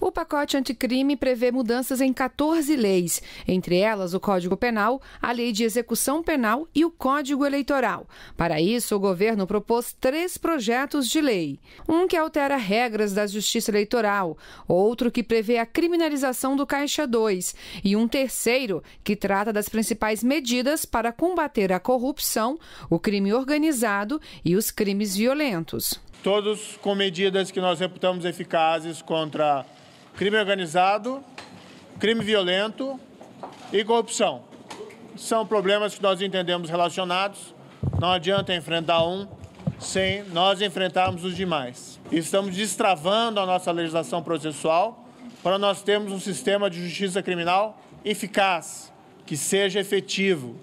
O pacote anticrime prevê mudanças em 14 leis, entre elas o Código Penal, a Lei de Execução Penal e o Código Eleitoral. Para isso, o governo propôs três projetos de lei: um que altera regras da Justiça Eleitoral, outro que prevê a criminalização do Caixa 2 e um terceiro que trata das principais medidas para combater a corrupção, o crime organizado e os crimes violentos. Todos com medidas que nós reputamos eficazes contra crime organizado, crime violento e corrupção. São problemas que nós entendemos relacionados. Não adianta enfrentar um sem nós enfrentarmos os demais. Estamos destravando a nossa legislação processual para nós termos um sistema de justiça criminal eficaz, que seja efetivo,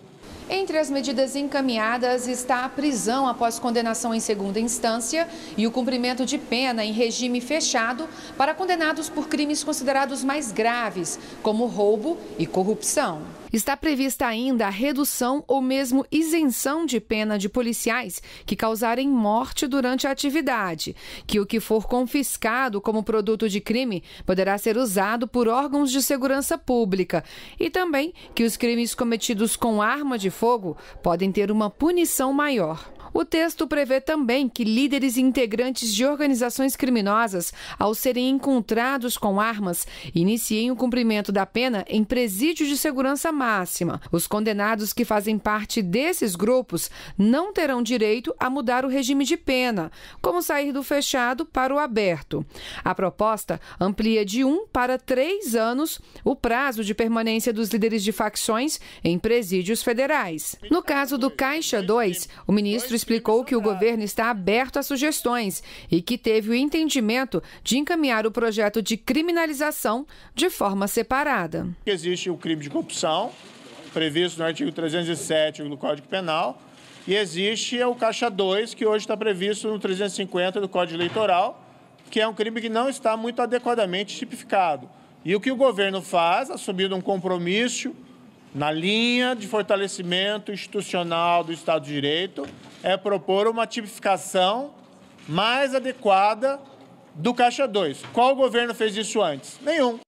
entre as medidas encaminhadas está a prisão após condenação em segunda instância e o cumprimento de pena em regime fechado para condenados por crimes considerados mais graves, como roubo e corrupção. Está prevista ainda a redução ou mesmo isenção de pena de policiais que causarem morte durante a atividade, que o que for confiscado como produto de crime poderá ser usado por órgãos de segurança pública, e também que os crimes cometidos com arma de fogo podem ter uma punição maior. O texto prevê também que líderes e integrantes de organizações criminosas, ao serem encontrados com armas, iniciem o cumprimento da pena em presídio de segurança máxima. Os condenados que fazem parte desses grupos não terão direito a mudar o regime de pena, como sair do fechado para o aberto. A proposta amplia de um para três anos o prazo de permanência dos líderes de facções em presídios federais. No caso do Caixa 2, o ministro explicou que o governo está aberto a sugestões e que teve o entendimento de encaminhar o projeto de criminalização de forma separada. Existe o crime de corrupção, previsto no artigo 307 do Código Penal, e existe o Caixa 2, que hoje está previsto no 350 do Código Eleitoral, que é um crime que não está muito adequadamente tipificado. E o que o governo faz, assumindo um compromisso na linha de fortalecimento institucional do Estado de Direito, é propor uma tipificação mais adequada do Caixa 2. Qual governo fez isso antes? Nenhum.